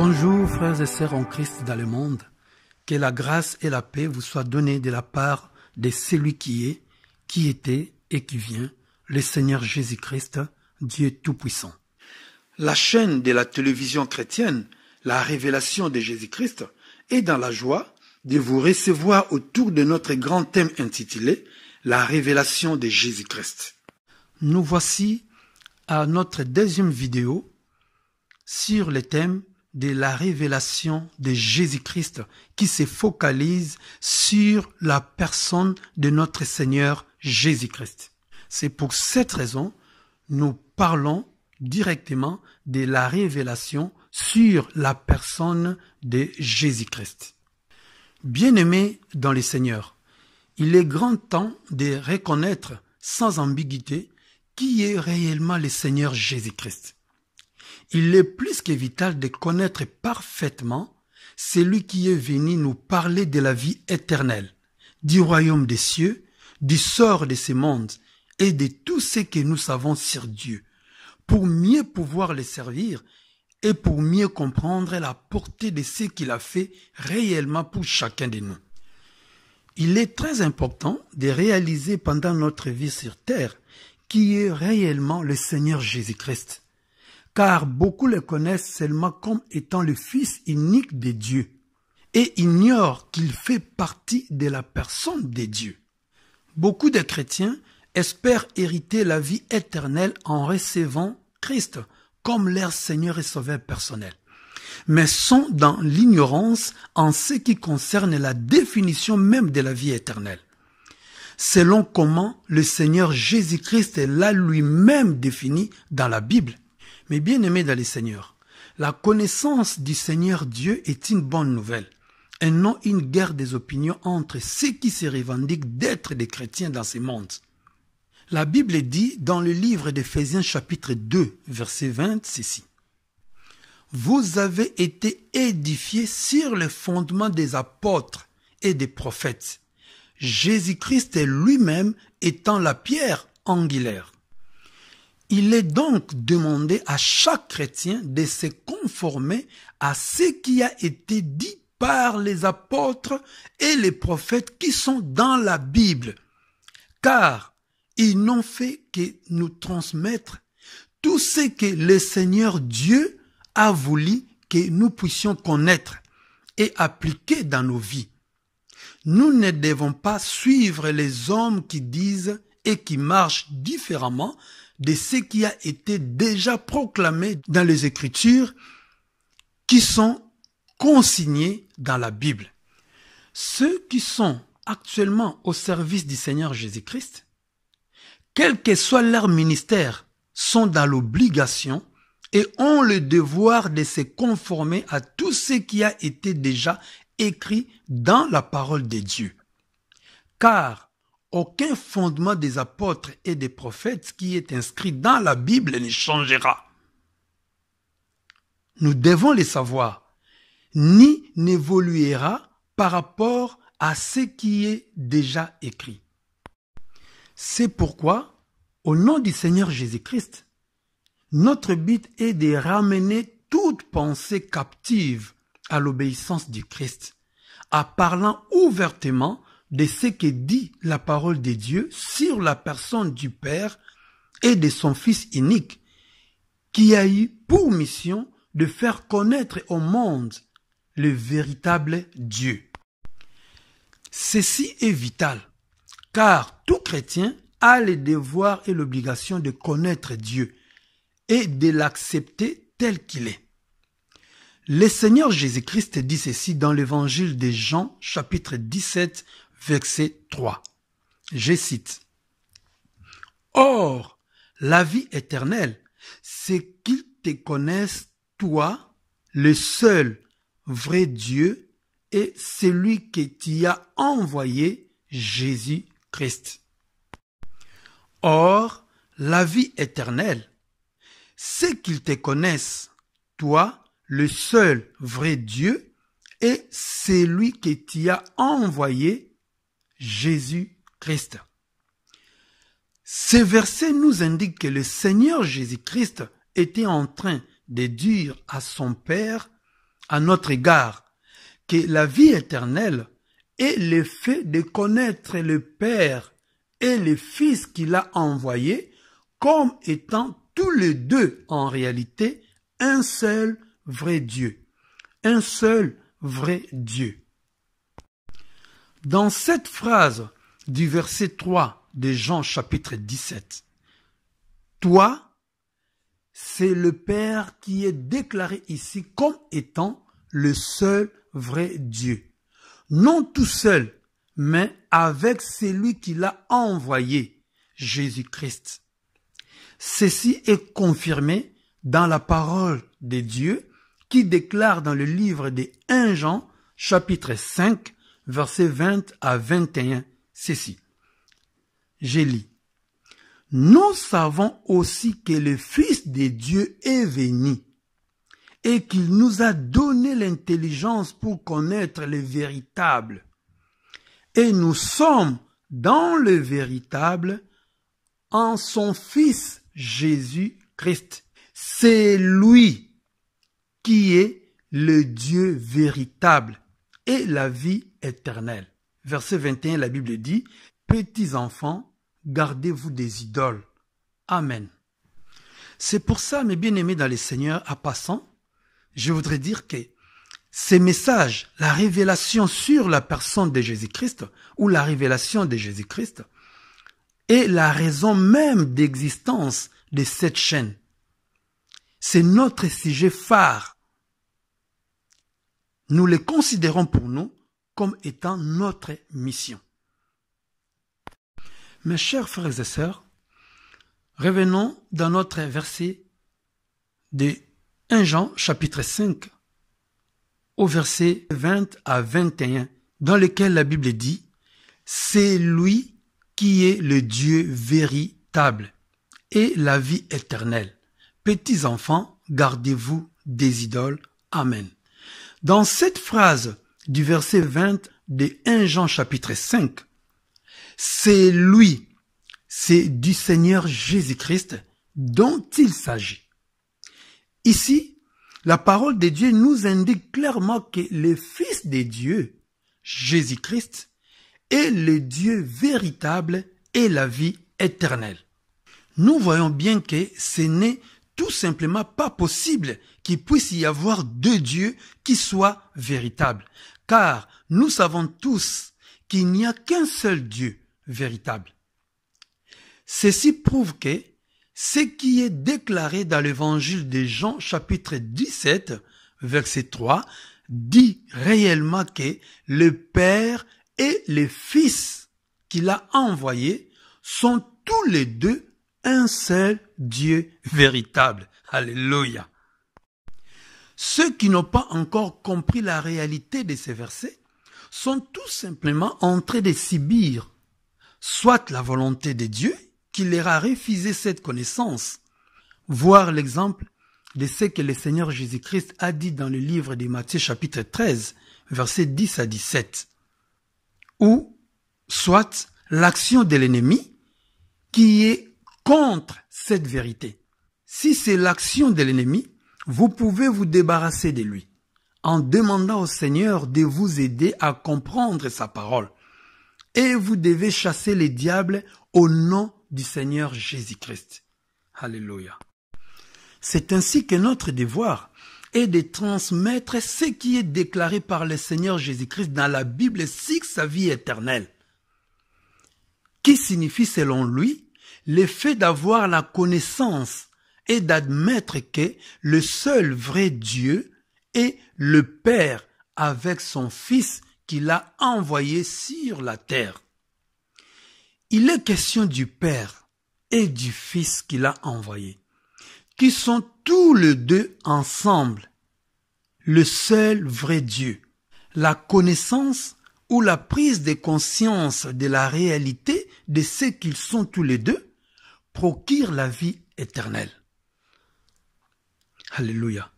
Bonjour frères et sœurs en Christ dans le monde. Que la grâce et la paix vous soient données de la part de celui qui est, qui était et qui vient, le Seigneur Jésus-Christ, Dieu Tout-Puissant. La chaîne de la télévision chrétienne, la révélation de Jésus-Christ, est dans la joie de vous recevoir autour de notre grand thème intitulé La révélation de Jésus-Christ. Nous voici à notre deuxième vidéo sur le thème de la révélation de Jésus-Christ qui se focalise sur la personne de notre Seigneur Jésus-Christ. C'est pour cette raison nous parlons directement de la révélation sur la personne de Jésus-Christ. Bien-aimés dans les Seigneurs, il est grand temps de reconnaître sans ambiguïté qui est réellement le Seigneur Jésus-Christ il est plus que vital de connaître parfaitement celui qui est venu nous parler de la vie éternelle, du royaume des cieux, du sort de ce monde et de tout ce que nous savons sur Dieu, pour mieux pouvoir le servir et pour mieux comprendre la portée de ce qu'il a fait réellement pour chacun de nous. Il est très important de réaliser pendant notre vie sur terre qui est réellement le Seigneur Jésus-Christ car beaucoup le connaissent seulement comme étant le Fils unique de Dieu et ignorent qu'il fait partie de la personne de Dieu. Beaucoup de chrétiens espèrent hériter la vie éternelle en recevant Christ comme leur Seigneur et Sauveur personnel, mais sont dans l'ignorance en ce qui concerne la définition même de la vie éternelle, selon comment le Seigneur Jésus-Christ l'a lui-même défini dans la Bible. Mais bien aimé dans les Seigneur, la connaissance du Seigneur Dieu est une bonne nouvelle et non une guerre des opinions entre ceux qui se revendiquent d'être des chrétiens dans ce monde. La Bible dit dans le livre d'Éphésiens chapitre 2 verset 20 ceci. Vous avez été édifiés sur le fondement des apôtres et des prophètes, Jésus-Christ lui-même étant la pierre angulaire. Il est donc demandé à chaque chrétien de se conformer à ce qui a été dit par les apôtres et les prophètes qui sont dans la Bible, car ils n'ont fait que nous transmettre tout ce que le Seigneur Dieu a voulu que nous puissions connaître et appliquer dans nos vies. Nous ne devons pas suivre les hommes qui disent et qui marchent différemment de ce qui a été déjà proclamé dans les Écritures qui sont consignées dans la Bible. Ceux qui sont actuellement au service du Seigneur Jésus-Christ, quel que soit leur ministère, sont dans l'obligation et ont le devoir de se conformer à tout ce qui a été déjà écrit dans la parole de Dieu. Car aucun fondement des apôtres et des prophètes qui est inscrit dans la Bible ne changera. Nous devons le savoir, ni n'évoluera par rapport à ce qui est déjà écrit. C'est pourquoi, au nom du Seigneur Jésus-Christ, notre but est de ramener toute pensée captive à l'obéissance du Christ, à parlant ouvertement de ce que dit la parole de Dieu sur la personne du Père et de son Fils unique, qui a eu pour mission de faire connaître au monde le véritable Dieu. Ceci est vital, car tout chrétien a le devoir et l'obligation de connaître Dieu et de l'accepter tel qu'il est. Le Seigneur Jésus-Christ dit ceci dans l'évangile de Jean chapitre 17 verset 3. Je cite. Or, la vie éternelle, c'est qu'il te connaisse, toi, le seul vrai Dieu et celui que tu as envoyé, Jésus-Christ. Or, la vie éternelle, c'est qu'ils te connaisse, toi, le seul vrai Dieu et celui que tu as envoyé, Jésus-Christ. Ces versets nous indiquent que le Seigneur Jésus-Christ était en train de dire à son Père, à notre égard, que la vie éternelle est le fait de connaître le Père et le Fils qu'il a envoyé comme étant tous les deux en réalité un seul vrai Dieu, un seul vrai Dieu. Dans cette phrase du verset 3 de Jean chapitre 17, toi, c'est le Père qui est déclaré ici comme étant le seul vrai Dieu. Non tout seul, mais avec celui qui l'a envoyé, Jésus-Christ. Ceci est confirmé dans la parole des dieux qui déclare dans le livre des 1 Jean chapitre 5 versets 20 à 21, ceci. J'ai lis. Nous savons aussi que le Fils de Dieu est venu et qu'il nous a donné l'intelligence pour connaître le véritable. Et nous sommes dans le véritable en son Fils Jésus-Christ. C'est lui qui est le Dieu véritable et la vie éternelle. Verset 21, la Bible dit, Petits enfants, gardez-vous des idoles. Amen. C'est pour ça, mes bien-aimés dans les Seigneurs, à passant, je voudrais dire que ces messages, la révélation sur la personne de Jésus-Christ, ou la révélation de Jésus-Christ, est la raison même d'existence de cette chaîne. C'est notre sujet phare nous les considérons pour nous comme étant notre mission. Mes chers frères et sœurs, revenons dans notre verset de 1 Jean chapitre 5 au verset 20 à 21 dans lequel la Bible dit C'est lui qui est le Dieu véritable et la vie éternelle. Petits enfants, gardez-vous des idoles. Amen. Dans cette phrase du verset 20 de 1 Jean chapitre 5, c'est lui, c'est du Seigneur Jésus-Christ dont il s'agit. Ici, la parole de Dieu nous indique clairement que le Fils de Dieu, Jésus-Christ, est le Dieu véritable et la vie éternelle. Nous voyons bien que ce n'est tout simplement pas possible qu'il puisse y avoir deux dieux qui soient véritables. Car nous savons tous qu'il n'y a qu'un seul Dieu véritable. Ceci prouve que ce qui est déclaré dans l'évangile de Jean chapitre 17 verset 3 dit réellement que le Père et le Fils qu'il a envoyé sont tous les deux un seul Dieu véritable. Alléluia. Ceux qui n'ont pas encore compris la réalité de ces versets sont tout simplement en train de subir soit la volonté de Dieu qui leur a refusé cette connaissance. Voir l'exemple de ce que le Seigneur Jésus-Christ a dit dans le livre de Matthieu chapitre 13, versets 10 à 17, ou soit l'action de l'ennemi qui est contre cette vérité. Si c'est l'action de l'ennemi, vous pouvez vous débarrasser de lui en demandant au Seigneur de vous aider à comprendre sa parole. Et vous devez chasser les diables au nom du Seigneur Jésus-Christ. Alléluia. C'est ainsi que notre devoir est de transmettre ce qui est déclaré par le Seigneur Jésus-Christ dans la Bible, si sa vie éternelle, qui signifie selon lui le fait d'avoir la connaissance et d'admettre que le seul vrai Dieu est le Père avec son Fils qu'il a envoyé sur la terre. Il est question du Père et du Fils qu'il a envoyé, qui sont tous les deux ensemble, le seul vrai Dieu. La connaissance ou la prise de conscience de la réalité de ce qu'ils sont tous les deux procure la vie éternelle. Alléluia.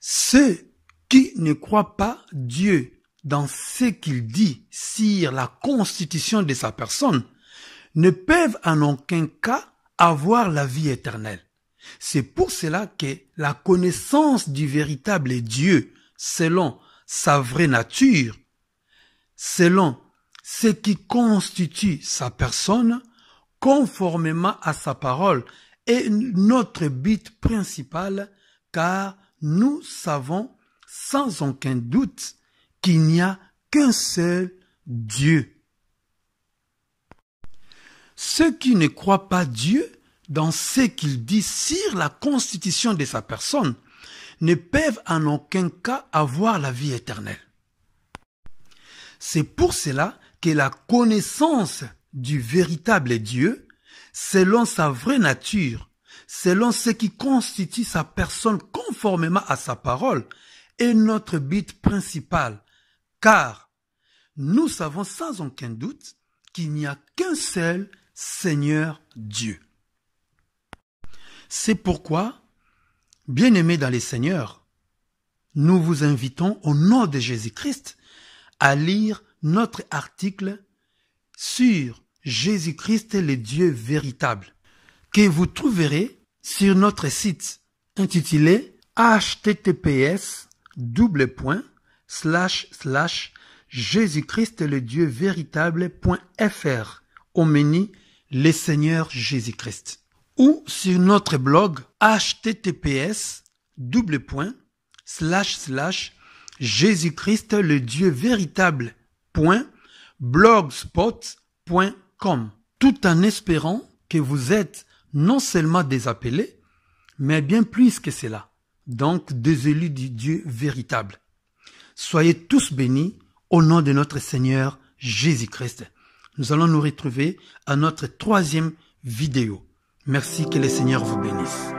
Ceux qui ne croient pas Dieu dans ce qu'il dit sur la constitution de sa personne ne peuvent en aucun cas avoir la vie éternelle. C'est pour cela que la connaissance du véritable Dieu selon sa vraie nature, selon ce qui constitue sa personne, conformément à sa parole est notre but principal car nous savons sans aucun doute qu'il n'y a qu'un seul Dieu. Ceux qui ne croient pas Dieu dans ce qu'il dit sur la constitution de sa personne ne peuvent en aucun cas avoir la vie éternelle. C'est pour cela que la connaissance du véritable Dieu, selon sa vraie nature, selon ce qui constitue sa personne conformément à sa parole, est notre but principal, car nous savons sans aucun doute qu'il n'y a qu'un seul Seigneur Dieu. C'est pourquoi, bien-aimés dans les Seigneurs, nous vous invitons au nom de Jésus-Christ à lire notre article sur Jésus-Christ le Dieu véritable, que vous trouverez sur notre site intitulé https double point slash slash jésus christ le dieu véritable.fr au menu le Seigneur Jésus-Christ ou sur notre blog https double point slash slash Jésus-Christ le Dieu véritable point comme, tout en espérant que vous êtes non seulement des appelés, mais bien plus que cela, donc des élus du Dieu véritable. Soyez tous bénis au nom de notre Seigneur Jésus-Christ. Nous allons nous retrouver à notre troisième vidéo. Merci que le Seigneur vous bénisse.